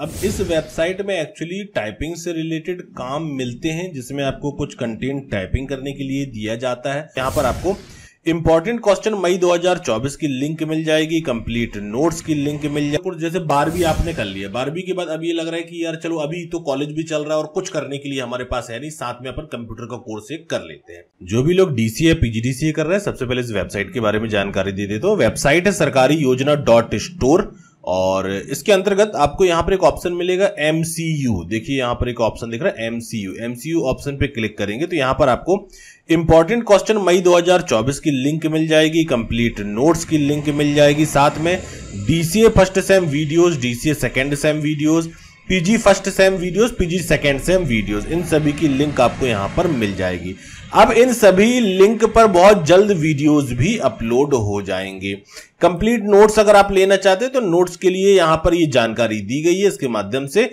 अब इस वेबसाइट में एक्चुअली टाइपिंग से रिलेटेड काम मिलते हैं जिसमें आपको कुछ कंटेंट टाइपिंग करने के लिए दिया जाता है यहाँ पर आपको इंपॉर्टेंट क्वेश्चन मई 2024 की लिंक मिल जाएगी कंप्लीट नोट्स की लिंक मिल जाएगी जैसे बारहवीं आपने कर लिया बारहवीं के बाद अब ये लग रहा है कि यार चलो अभी तो कॉलेज भी चल रहा है और कुछ करने के लिए हमारे पास है नहीं साथ में अपन कंप्यूटर का कोर्स एक कर लेते हैं जो भी लोग डीसी या पीजीडीसी कर रहे हैं सबसे पहले इस वेबसाइट के बारे में जानकारी दे देते तो वेबसाइट है सरकारी योजना डॉट स्टोर और इसके अंतर्गत आपको यहां पर एक ऑप्शन मिलेगा एम देखिए यहां पर एक ऑप्शन दिख रहा है एम सी यू ऑप्शन पे क्लिक करेंगे तो यहां पर आपको इंपॉर्टेंट क्वेश्चन मई 2024 की लिंक मिल जाएगी कंप्लीट नोट्स की लिंक मिल जाएगी साथ में DCA first sem videos DCA second sem videos PG first sem videos PG second sem videos इन सभी की लिंक आपको यहां पर मिल जाएगी अब इन सभी लिंक पर बहुत जल्द वीडियोस भी अपलोड हो जाएंगे कंप्लीट नोट्स अगर आप लेना चाहते हैं तो नोट्स के लिए यहां पर ये यह जानकारी दी गई है इसके माध्यम से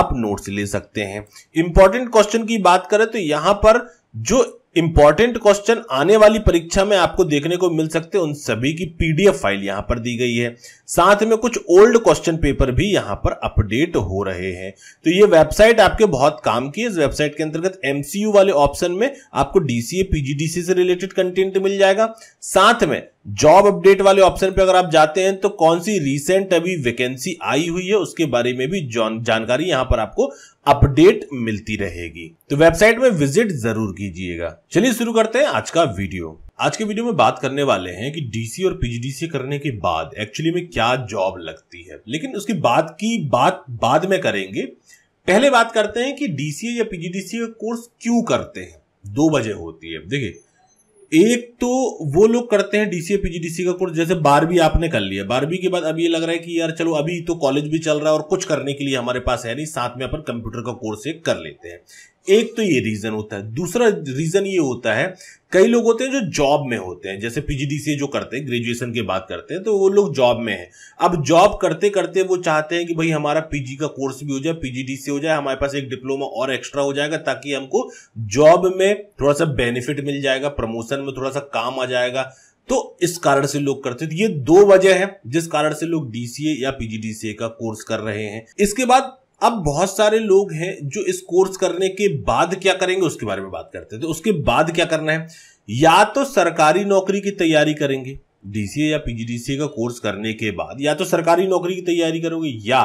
आप नोट्स ले सकते हैं इंपॉर्टेंट क्वेश्चन की बात करें तो यहां पर जो इंपॉर्टेंट क्वेश्चन आने वाली परीक्षा में आपको देखने को मिल सकते हैं उन सभी की पीडीएफ फाइल यहां पर दी गई है साथ में कुछ ओल्ड क्वेश्चन पेपर भी यहां पर अपडेट हो रहे हैं तो ये वेबसाइट आपके बहुत काम की है इस वेबसाइट के अंतर्गत एमसीयू वाले ऑप्शन में आपको डीसीए पीजीडीसी से रिलेटेड कंटेंट मिल जाएगा साथ में जॉब अपडेट वाले ऑप्शन पे अगर आप जाते हैं तो कौन सी रिसेंट अभी वैकेंसी आई हुई है उसके बारे में भी जानकारी यहां पर आपको अपडेट मिलती रहेगी तो वेबसाइट में विजिट जरूर कीजिएगा चलिए शुरू करते हैं आज का वीडियो आज के वीडियो में बात करने वाले हैं कि डीसी और पीजीडीसी करने के बाद एक्चुअली में क्या जॉब लगती है लेकिन उसकी बात की बात बाद में करेंगे पहले बात करते हैं कि डीसी या पीजीडीसी का कोर्स क्यों करते हैं दो बजे होती है देखिए एक तो वो लोग करते हैं डीसीए पीजीडीसी का कोर्स जैसे बारहवीं आपने कर लिया बारहवीं के बाद अब ये लग रहा है कि यार चलो अभी तो कॉलेज भी चल रहा है और कुछ करने के लिए हमारे पास है नहीं साथ में अपन कंप्यूटर का कोर्स एक कर लेते हैं एक तो ये रीजन होता है दूसरा रीजन ये होता है कई लोग होते हैं जो जॉब में होते हैं जैसे पीजीडीसीए जो करते हैं ग्रेजुएशन के बाद करते हैं तो वो लोग जॉब में हैं अब जॉब करते करते वो चाहते हैं कि भाई हमारा पीजी का कोर्स भी हो जाए पीजीडीसीए हो जाए हमारे पास एक डिप्लोमा और एक्स्ट्रा हो जाएगा ताकि हमको जॉब में थोड़ा सा बेनिफिट मिल जाएगा प्रमोशन में थोड़ा सा काम आ जाएगा तो इस कारण से लोग करते तो ये दो वजह है जिस कारण से लोग डीसीए या पीजीडीसीए का कोर्स कर रहे हैं इसके बाद अब बहुत सारे लोग हैं जो इस कोर्स करने के बाद क्या करेंगे उसके बारे में बात करते हैं तो उसके बाद क्या करना है या तो सरकारी नौकरी की तैयारी करेंगे डीसीए या पीजीडीसीए का कोर्स करने के बाद या तो सरकारी नौकरी की तैयारी करोगे या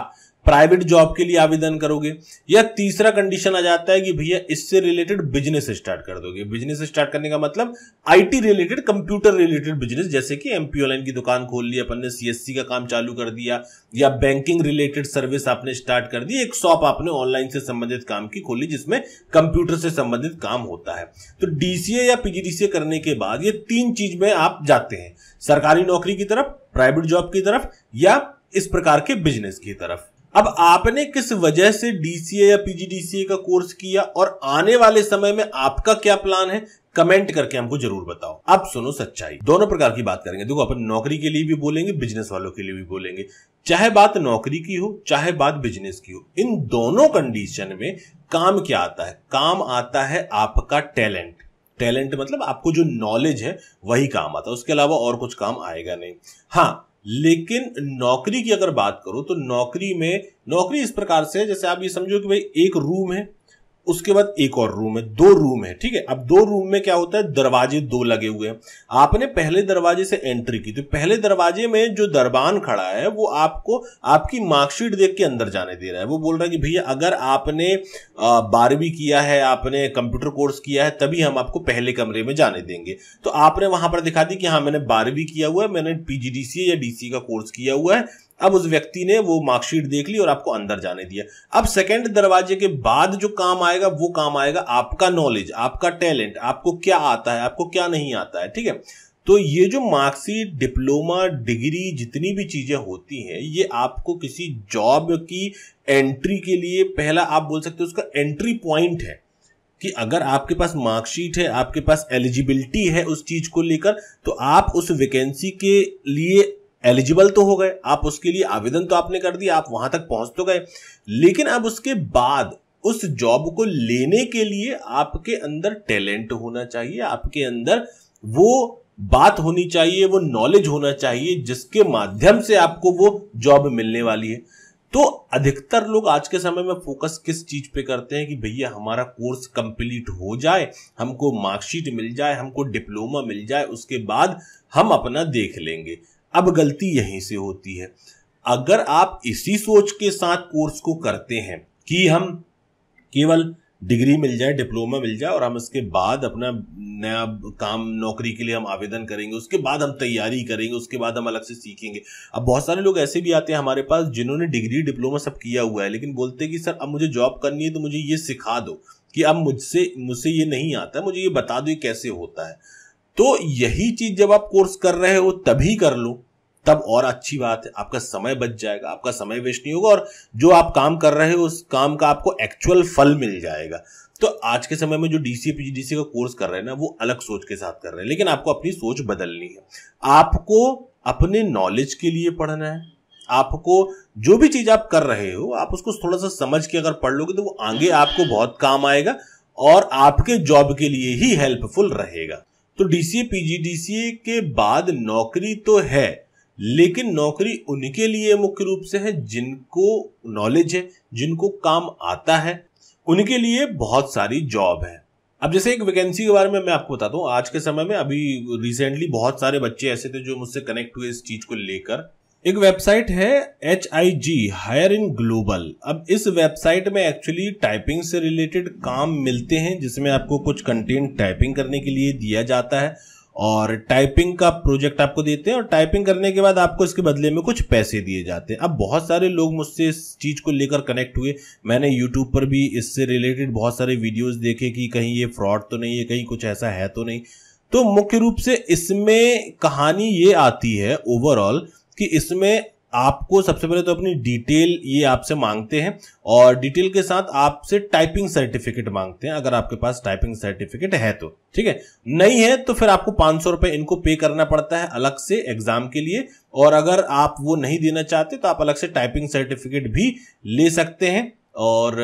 प्राइवेट जॉब के लिए आवेदन करोगे या तीसरा कंडीशन आ जाता है कि भैया इससे रिलेटेड बिजनेस स्टार्ट कर दोगे बिजनेस स्टार्ट करने का मतलब IT related computer related business जैसे कि एमपी ऑनलाइन की दुकान खोल ली अपन ने सीएससी का काम चालू कर दिया या बैंकिंग रिलेटेड सर्विस आपने स्टार्ट कर दी एक शॉप आपने ऑनलाइन से संबंधित काम की खोली जिसमें कंप्यूटर से संबंधित काम होता है तो डीसीए या पीजीडीसीए करने के बाद ये तीन चीज में आप जाते हैं सरकारी नौकरी की तरफ प्राइवेट जॉब की तरफ या इस प्रकार के बिजनेस की तरफ अब आपने किस वजह से डीसीए या पीजीडीसीए का कोर्स किया और आने वाले समय में आपका क्या प्लान है कमेंट करके हमको जरूर बताओ अब सुनो सच्चाई दोनों प्रकार की बात करेंगे देखो अपन नौकरी के लिए भी बोलेंगे बिजनेस वालों के लिए भी बोलेंगे चाहे बात नौकरी की हो चाहे बात बिजनेस की हो इन दोनों कंडीशन में काम क्या आता है काम आता है आपका टैलेंट टैलेंट मतलब आपको जो नॉलेज है वही काम आता है उसके अलावा और कुछ काम आएगा नहीं हाँ लेकिन नौकरी की अगर बात करो तो नौकरी में नौकरी इस प्रकार से जैसे आप ये समझो कि भाई एक रूम है उसके बाद एक और रूम है दो रूम है ठीक है अब दो रूम में क्या होता है दरवाजे दो लगे हुए हैं आपने पहले दरवाजे से एंट्री की तो पहले दरवाजे में जो दरबान खड़ा है वो आपको आपकी मार्कशीट देख के अंदर जाने दे रहा है वो बोल रहा है कि भैया अगर आपने बारहवीं किया है आपने कंप्यूटर कोर्स किया है तभी हम आपको पहले कमरे में जाने देंगे तो आपने वहां पर दिखा दी कि हाँ मैंने बारहवीं किया हुआ है मैंने पीजीडीसी या डीसी का कोर्स किया हुआ है अब उस व्यक्ति ने वो मार्कशीट देख ली और आपको अंदर जाने दिया अब सेकेंड दरवाजे के बाद जो काम आएगा वो काम आएगा आपका नॉलेज आपका टैलेंट आपको क्या आता है आपको क्या नहीं आता है ठीक है तो ये जो मार्कशीट डिप्लोमा डिग्री जितनी भी चीज़ें होती हैं ये आपको किसी जॉब की एंट्री के लिए पहला आप बोल सकते हो उसका एंट्री पॉइंट है कि अगर आपके पास मार्कशीट है आपके पास एलिजिबिलिटी है उस चीज को लेकर तो आप उस वैकेंसी के लिए एलिजिबल तो हो गए आप उसके लिए आवेदन तो आपने कर दिया आप वहां तक पहुंच तो गए लेकिन अब उसके बाद उस जॉब को लेने के लिए आपके अंदर टैलेंट होना चाहिए आपके अंदर वो बात होनी चाहिए वो नॉलेज होना चाहिए जिसके माध्यम से आपको वो जॉब मिलने वाली है तो अधिकतर लोग आज के समय में फोकस किस चीज पे करते हैं कि भैया हमारा कोर्स कंप्लीट हो जाए हमको मार्कशीट मिल जाए हमको डिप्लोमा मिल जाए उसके बाद हम अपना देख लेंगे अब गलती यहीं से होती है अगर आप इसी सोच के साथ कोर्स को करते हैं कि हम केवल डिग्री मिल जाए डिप्लोमा मिल जाए और हम इसके बाद अपना नया काम नौकरी के लिए हम आवेदन करेंगे उसके बाद हम तैयारी करेंगे उसके बाद हम अलग से सीखेंगे अब बहुत सारे लोग ऐसे भी आते हैं हमारे पास जिन्होंने डिग्री डिप्लोमा सब किया हुआ है लेकिन बोलते हैं कि सर अब मुझे जॉब करनी है तो मुझे ये सिखा दो कि अब मुझसे मुझसे ये नहीं आता मुझे ये बता दो ये कैसे होता है तो यही चीज जब आप कोर्स कर रहे हो तभी कर लो तब और अच्छी बात है आपका समय बच जाएगा आपका समय वेस्ट नहीं होगा और जो आप काम कर रहे हो उस काम का आपको एक्चुअल फल मिल जाएगा तो आज के समय में जो डीसी पीजीडीसी का कोर्स कर रहे हैं ना वो अलग सोच के साथ कर रहे हैं लेकिन आपको अपनी सोच बदलनी है आपको अपने नॉलेज के लिए पढ़ना है आपको जो भी चीज आप कर रहे हो आप उसको थोड़ा सा समझ के अगर पढ़ लोगे तो वो आगे आपको बहुत काम आएगा और आपके जॉब के लिए ही हेल्पफुल रहेगा तो डीसीए पीजीडीसीए के बाद नौकरी तो है लेकिन नौकरी उनके लिए मुख्य रूप से है जिनको नॉलेज है जिनको काम आता है उनके लिए बहुत सारी जॉब है अब जैसे एक वैकेंसी के बारे में मैं आपको बताता हूँ आज के समय में अभी रिसेंटली बहुत सारे बच्चे ऐसे थे जो मुझसे कनेक्ट हुए इस चीज को लेकर एक वेबसाइट है H I G higher in global अब इस वेबसाइट में एक्चुअली टाइपिंग से रिलेटेड काम मिलते हैं जिसमें आपको कुछ कंटेंट टाइपिंग करने के लिए दिया जाता है और टाइपिंग का प्रोजेक्ट आपको देते हैं और टाइपिंग करने के बाद आपको इसके बदले में कुछ पैसे दिए जाते हैं अब बहुत सारे लोग मुझसे इस चीज़ को लेकर कनेक्ट हुए मैंने यूट्यूब पर भी इससे रिलेटेड बहुत सारे वीडियोस देखे कि कहीं ये फ्रॉड तो नहीं है कहीं कुछ ऐसा है तो नहीं तो मुख्य रूप से इसमें कहानी ये आती है ओवरऑल कि इसमें आपको सबसे पहले तो अपनी डिटेल ये आपसे मांगते हैं और डिटेल के साथ आपसे टाइपिंग सर्टिफिकेट मांगते हैं अगर आपके पास टाइपिंग सर्टिफिकेट है तो ठीक है नहीं है तो फिर आपको पांच सौ रुपए इनको पे करना पड़ता है अलग से एग्जाम के लिए और अगर आप वो नहीं देना चाहते तो आप अलग से टाइपिंग सर्टिफिकेट भी ले सकते हैं और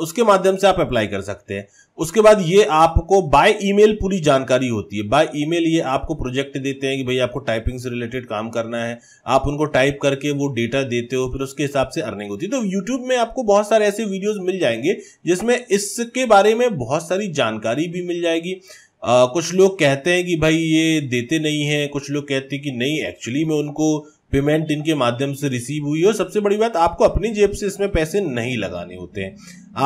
उसके माध्यम से आप अप्लाई कर सकते हैं उसके बाद ये आपको बाय ईमेल पूरी जानकारी होती है बाय ईमेल ये आपको प्रोजेक्ट देते हैं कि भाई आपको टाइपिंग से रिलेटेड काम करना है आप उनको टाइप करके वो डेटा देते हो फिर उसके हिसाब से अर्निंग होती है तो यूट्यूब में आपको बहुत सारे ऐसे वीडियोज मिल जाएंगे जिसमें इसके बारे में बहुत सारी जानकारी भी मिल जाएगी आ, कुछ लोग कहते हैं कि भाई ये देते नहीं हैं कुछ लोग कहते हैं कि नहीं एक्चुअली में उनको पेमेंट इनके माध्यम से रिसीव हुई और सबसे बड़ी बात आपको अपनी जेब से इसमें पैसे नहीं लगाने होते हैं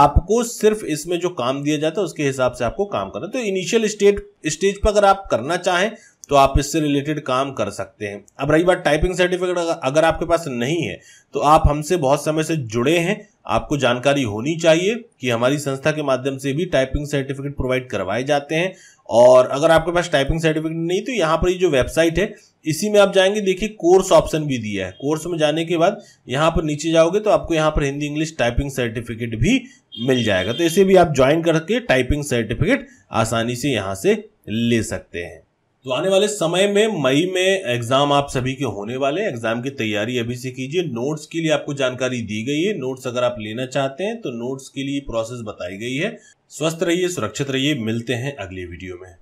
आपको सिर्फ इसमें जो काम दिया जाता है उसके हिसाब से आपको काम करना तो इनिशियल स्टेट स्टेज पर अगर आप करना चाहें तो आप इससे रिलेटेड काम कर सकते हैं अब रही बात टाइपिंग सर्टिफिकेट अगर आपके पास नहीं है तो आप हमसे बहुत समय से जुड़े हैं आपको जानकारी होनी चाहिए कि हमारी संस्था के माध्यम से भी टाइपिंग सर्टिफिकेट प्रोवाइड करवाए जाते हैं और अगर आपके पास टाइपिंग सर्टिफिकेट नहीं तो यहाँ पर ये जो वेबसाइट है इसी में आप जाएंगे देखिए कोर्स ऑप्शन भी दिया है कोर्स में जाने के बाद यहाँ पर नीचे जाओगे तो आपको यहाँ पर हिंदी इंग्लिश टाइपिंग सर्टिफिकेट भी मिल जाएगा तो इसे भी आप ज्वाइन करके टाइपिंग सर्टिफिकेट आसानी से यहाँ से ले सकते हैं तो आने वाले समय में मई में एग्जाम आप सभी के होने वाले हैं एग्जाम की तैयारी अभी से कीजिए नोट्स के लिए आपको जानकारी दी गई है नोट्स अगर आप लेना चाहते हैं तो नोट्स के लिए प्रोसेस बताई गई है स्वस्थ रहिए सुरक्षित रहिए मिलते हैं अगले वीडियो में